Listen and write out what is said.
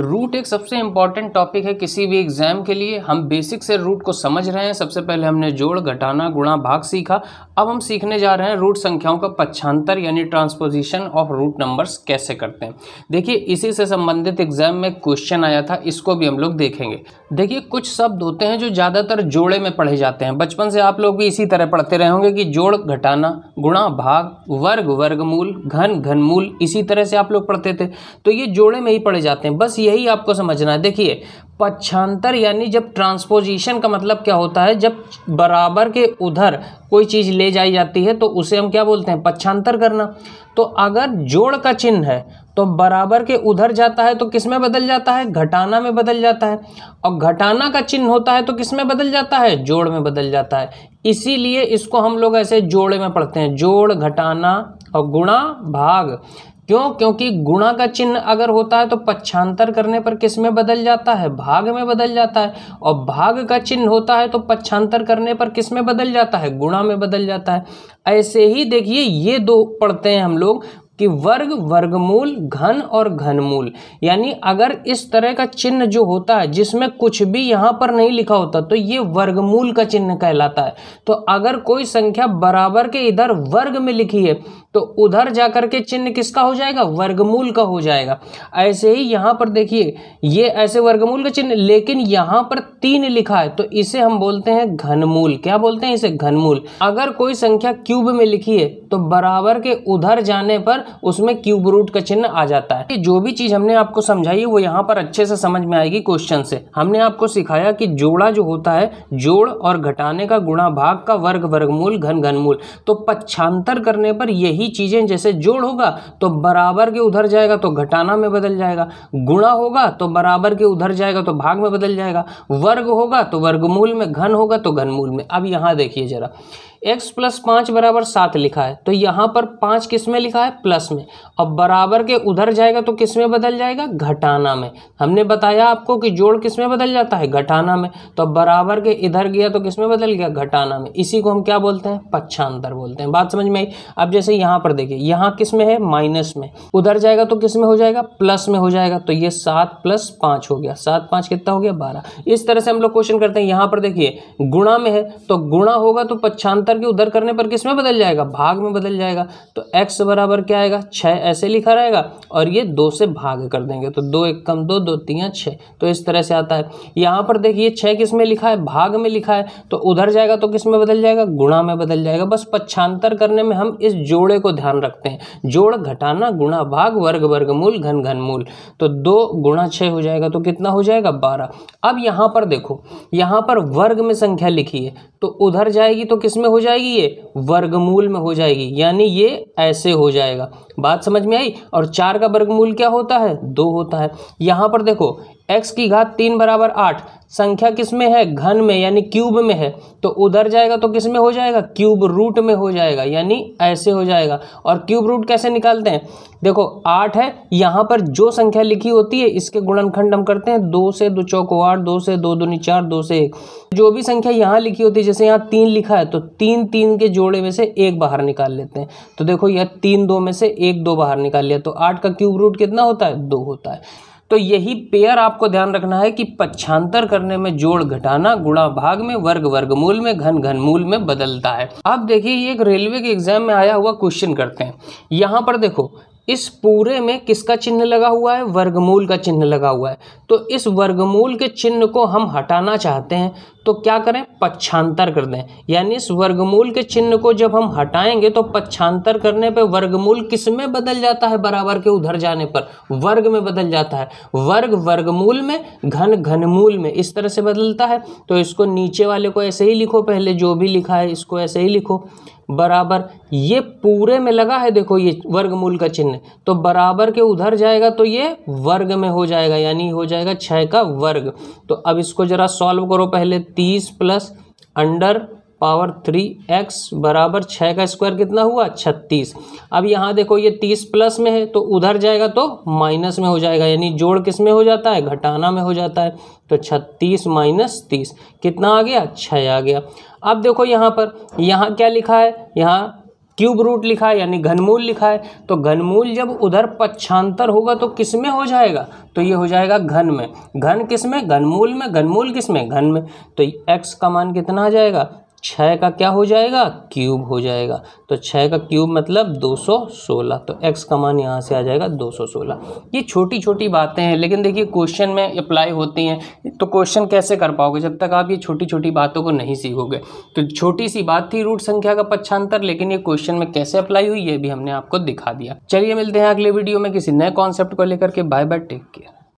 root एक सबसे important topic है किसी भी एग्ज़ाम के लिए हम बेसिक से रूट को समझ रहे हैं सबसे पहले हमने जोड़ घटाना गुणा भाग सीखा अब हम सीखने जा रहे हैं रूट संख्याओं का पक्षांतर यानी ट्रांसपोजिशन ऑफ रूट नंबर्स कैसे करते हैं देखिए इसी से संबंधित एग्जाम में क्वेश्चन आया था इसको भी हम लोग देखेंगे देखिए कुछ शब्द होते हैं जो ज़्यादातर जोड़े में पढ़े जाते हैं बचपन से आप लोग भी इसी तरह पढ़ते रहे होंगे कि जोड़ घटाना गुणा भाग वर्ग वर्गमूल घन घनमूल इसी तरह से आप लोग पढ़ते थे तो ये जोड़े में ही पढ़े जाते हैं बस ये यही आपको समझना है देखिए पक्षांतर यानी जब ट्रांसपोजिशन का मतलब क्या होता है जब बराबर के उधर कोई चीज़ ले जाई जाती है तो उसे हम क्या बोलते हैं पक्षांतर करना तो अगर जोड़ का चिन्ह है तो बराबर के उधर जाता है तो किस में बदल जाता है घटाना में बदल जाता है और घटाना का चिन्ह होता है तो किस में बदल जाता है जोड़ में बदल जाता है इसीलिए इसको हम लोग ऐसे जोड़े में पढ़ते हैं जोड़ घटाना और गुणा भाग क्यों क्योंकि गुणा का चिन्ह अगर होता है तो पक्षांतर करने पर किस में बदल जाता है भाग में बदल जाता है और भाग का चिन्ह होता है तो पक्षांतर करने पर किस में बदल जाता है गुणा में बदल जाता है ऐसे ही देखिए ये दो पढ़ते हैं हम लोग कि वर्ग वर्गमूल घन और घनमूल यानी अगर इस तरह का चिन्ह जो होता है जिसमें कुछ भी यहाँ पर नहीं लिखा होता तो ये वर्गमूल का चिन्ह कहलाता है तो अगर कोई संख्या बराबर के इधर वर्ग में लिखी है तो उधर जाकर के चिन्ह किसका हो जाएगा वर्गमूल का हो जाएगा ऐसे ही यहां पर देखिए ये ऐसे वर्गमूल का चिन्ह लेकिन यहां पर तीन लिखा है तो इसे हम बोलते हैं घनमूल क्या बोलते हैं इसे घनमूल अगर कोई संख्या क्यूब में लिखी है तो बराबर के उधर जाने पर उसमें क्यूब रूट का चिन्ह आ जाता है जो भी चीज़ हमने आपको समझाई है वो यहाँ पर अच्छे से समझ में आएगी क्वेश्चन से हमने आपको सिखाया कि जोड़ा जो होता है जोड़ और घटाने का गुणा भाग का वर्ग वर्गमूल घन घनमूल तो पक्षांतर करने पर यही ही चीज़ें जैसे जोड़ होगा तो बराबर के उधर जाएगा तो घटाना में बदल जाएगा गुणा होगा तो बराबर के उधर जाएगा तो भाग में बदल जाएगा वर्ग होगा तो वर्गमूल में घन होगा तो घनमूल में अब यहाँ देखिए ज़रा x प्लस पाँच बराबर सात लिखा है तो यहाँ पर पाँच किस में लिखा है प्लस में और बराबर के उधर जाएगा तो किस में बदल जाएगा घटाना में हमने बताया आपको कि जोड़ किस में बदल जाता है घटाना में तो बराबर के इधर गया तो किस में बदल गया घटाना में इसी को हम क्या बोलते हैं पक्षांतर बोलते हैं बात समझ में आई अब जैसे यहाँ पर देखिए यहाँ किस में है माइनस में उधर जाएगा तो किस में हो जाएगा प्लस में हो जाएगा तो ये सात प्लस पाँच हो गया सात पाँच कितना हो गया बारह इस तरह से हम लोग क्वेश्चन करते हैं यहाँ पर देखिए गुणा में है तो गुणा होगा तो पक्षांतर अंतर के उधर करने पर किस में बदल जाएगा भाग में बदल जाएगा तो एक्स बराबर क्या आएगा छः ऐसे लिखा रहेगा और ये दो से भाग कर देंगे तो दो एक कम दो दो तीन छः तो इस तरह से आता है यहाँ पर देखिए छः किस में लिखा है भाग में लिखा है तो उधर जाएगा तो किस में बदल जाएगा गुणा में बदल जाएगा बस पच्छांतर करने में हम इस जोड़े को ध्यान रखते हैं जोड़ घटाना गुणा भाग वर्ग मूल घन मूल तो दो गुणा छः हो जाएगा तो कितना हो जाएगा बारह अब यहाँ पर देखो यहाँ पर वर्ग में संख्या लिखी है तो उधर जाएगी तो किस में हो जाएगी ये वर्गमूल में हो जाएगी यानी ये ऐसे हो जाएगा बात समझ में आई और चार का वर्गमूल क्या होता है दो होता है यहाँ पर देखो एक्स की घात तीन बराबर आठ संख्या किस में है घन में यानी क्यूब में है तो उधर जाएगा तो किस में हो जाएगा क्यूब रूट में हो जाएगा यानी ऐसे हो जाएगा और क्यूब रूट कैसे निकालते हैं देखो आठ है यहाँ पर जो संख्या लिखी होती है इसके गुणनखंड हम करते हैं दो से दो चौको आठ दो से दो दूनी चार दो से एक जो भी संख्या यहाँ लिखी होती है जैसे यहाँ तीन लिखा है तो तीन तीन के जोड़े में से एक बाहर निकाल लेते हैं तो देखो यह तीन दो में से एक दो बाहर निकाल लिया तो आठ का क्यूब रूट कितना होता है दो होता है तो यही पेयर आपको ध्यान रखना है कि पक्षांतर करने में जोड़ घटाना गुणा भाग में वर्ग वर्गमूल में घन घनमूल में बदलता है अब देखिए ये एक रेलवे के एग्जाम में आया हुआ क्वेश्चन करते हैं यहाँ पर देखो इस पूरे में किसका चिन्ह लगा हुआ है वर्गमूल का चिन्ह लगा हुआ है तो इस वर्गमूल के चिन्ह को हम हटाना चाहते हैं तो क्या करें पक्षांतर कर दें यानी इस वर्गमूल के चिन्ह को जब हम हटाएंगे तो पक्षांतर करने पर वर्गमूल किस में बदल जाता है बराबर के उधर जाने पर वर्ग में बदल जाता है वर्ग वर्गमूल में घन घनमूल में इस तरह से बदलता है तो इसको नीचे वाले को ऐसे ही लिखो पहले जो भी लिखा है इसको ऐसे ही लिखो बराबर ये पूरे में लगा है देखो ये वर्गमूल का चिन्ह तो बराबर के उधर जाएगा तो ये वर्ग में हो जाएगा यानी हो जाएगा छः का वर्ग तो अब इसको ज़रा सॉल्व करो पहले तीस plus under power three X बराबर छः का स्क्वायर कितना हुआ छत्तीस अब यहाँ देखो ये तीस प्लस में है तो उधर जाएगा तो माइनस में हो जाएगा यानी जोड़ किस में हो जाता है घटाना में हो जाता है तो छत्तीस माइनस तीस कितना आ गया छः आ गया अब देखो यहाँ पर यहाँ क्या लिखा है यहाँ क्यूब रूट लिखा है यानी घनमूल लिखा है तो घनमूल जब उधर पक्षांतर होगा तो किस में हो जाएगा तो ये हो जाएगा घन में घन किस में घनमूल में घनमूल किस में घन में तो एक्स का मान कितना आ जाएगा छः का क्या हो जाएगा क्यूब हो जाएगा तो छः का क्यूब मतलब 216 तो एक्स का मान यहाँ से आ जाएगा 216 ये छोटी छोटी बातें हैं लेकिन देखिए क्वेश्चन में अप्लाई होती हैं तो क्वेश्चन कैसे कर पाओगे जब तक आप ये छोटी छोटी बातों को नहीं सीखोगे तो छोटी सी बात थी रूट संख्या का पक्षांतर लेकिन ये क्वेश्चन में कैसे अप्लाई हुई ये भी हमने आपको दिखा दिया चलिए मिलते हैं अगले वीडियो में किसी नए कॉन्सेप्ट को लेकर के बाय बाय टेक केयर